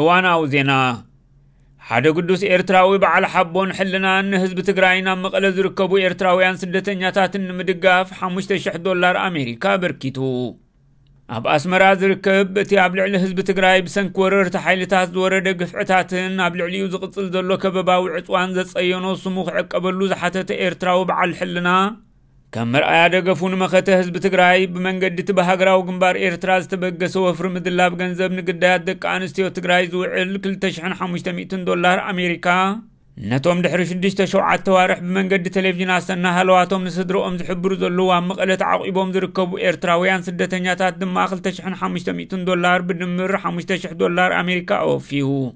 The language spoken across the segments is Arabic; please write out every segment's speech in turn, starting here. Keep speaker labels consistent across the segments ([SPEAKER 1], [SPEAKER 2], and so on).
[SPEAKER 1] እዋናዊ ዜና ሓደ ቅዱስ ኤርትራዊ በዓል ሓቦን ሕልናን ንህዝቢ ትግራይ ናብ መቐለ ዝርከቡ ኤርትራውያን ስደተኛታትን ንምድጋፍ 5,000 ዶላር ኣሜሪካ በርኪቱ ኣብ ኣስመራ ዝርከብ እቲ ኣብ ልዕሊ ህዝቢ ትግራይ ብሰንኪ ወረርቲ ሓይልታት ዝወረደ ግፍዕታትን ኣብ ልዕሊኡ ዝቕፅል ዘሎ ከበባዊ ዕፅዋን ዘጸየኖ ስሙ ክዕቀበሉ ዝሓተተ ኤርትራዊ በዓል ሕልና كمر آدغا فون مخته حزب تقرائي بمنگ دي تبه هقراو گمبار ارتراز تبه گسو وفر مدلاب گنزب نگد داد دقانستيو تقرائي زو عل كل تشحن حموش تميتن دولار امریکا نتوم دحرش ديش تشو عالتوارح بمنگ دي تلفجين استنى هلواتوم نصدرو امز حبرو زلو وامق الات عقب امز ركبو ارتراويان سدتنياتات دماغل تشحن حموش تميتن دولار بدمر حموش تشح دولار امریکا او فيهو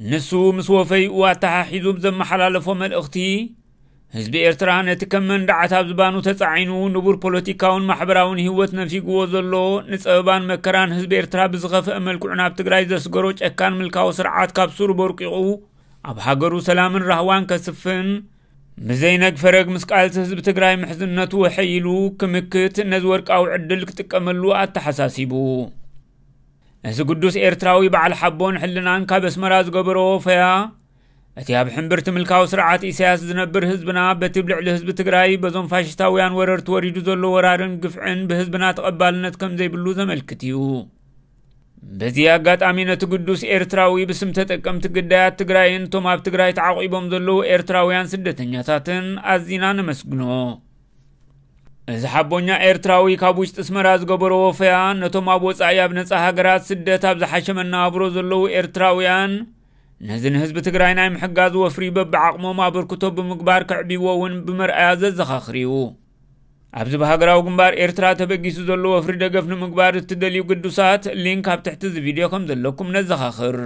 [SPEAKER 1] نسو مسوفي واتها حيزو بزم حلال فومل اختي ህዝቢ ኤርትራ ነቲ ከም መንዳዓት ኣብ ዝባኑ ተፃዒኑ ንቡር ፖለቲካውን ማሕበራውን ህይወት ነፊግዎ ዘሎ ንፀበባን መከራን ህዝቢ ኤርትራ ብዝኸፍአ መልክዑ ናብ ትግራይ ዘስገሮ ጨካን ምልካዊ ስርዓት ካብ ሱሩ በርቂቑ ኣብ ሃገሩ ሰላምን ራህዋን ከስፍን ምዘይነግፈረግ ምስ ቃልቲ ህዝቢ ትግራይ ምሕዝነቱ ወሐይሉ ክምክት ነዚ ወርቃዊ ዕድል ክጥቀመሉ ኣተሓሳሲቡ እዚ ቅዱስ ኤርትራዊ በዓል ሓቦን ሕልናን ካብ ኣስመራ ዝገበሮ ፈያ እቲ ኣብ ሕምብርቲ ምልካዊ ስርዓት እሳያስ ዝነብር ህዝብና በቲ ብልዕሊ ህዝቢ ትግራይ በዞም ፋሽስታውያን ወረርቲ ወሪዱ ዘሎ ወራርን ግፍዕን ብህዝብና ተቐባልነት ከም ዘይብሉ ዘመልክት እዩ በዚ ኣጋጣሚ ነቲ ቅዱስ ኤርትራዊ ብስም ተጠቀምቲ ግዳያት ትግራይን እቶም ኣብ ትግራይ ተዓቒቦም ዘለዉ ኤርትራውያን ስደተኛታትን ኣዚና ነመስግኖ እዚ ሓቦኛ ኤርትራዊ ካብ ውሽጢ ስመራ ዝገበሮ ወፈያ ነቶም ኣብ ወፃኢ ኣብ ነፃ ሃገራት ስደት ኣብ ዝሓሸ መነባብሮ ዘለዉ ኤርትራውያን ነዝን ህዝቢ ትግራይ ናይ ምሕጋዝ ወፍሪ በብዓቕሞም ኣበርክቶ ብምግባር ክዕብይዎ እውን ብምርኣያ ዘዘኻኽርዩ ኣብዚ ብሃገራዊ ግንባር ኤርትራ ተበጊሱ ዘሎ ወፍሪ ደገፍ ንምግባር እትደልዩ ግዱሳት ሊንክ ኣብ ትሕቲ እዚ ቪድዮ ከም ዘለኩም ነዘኻኽር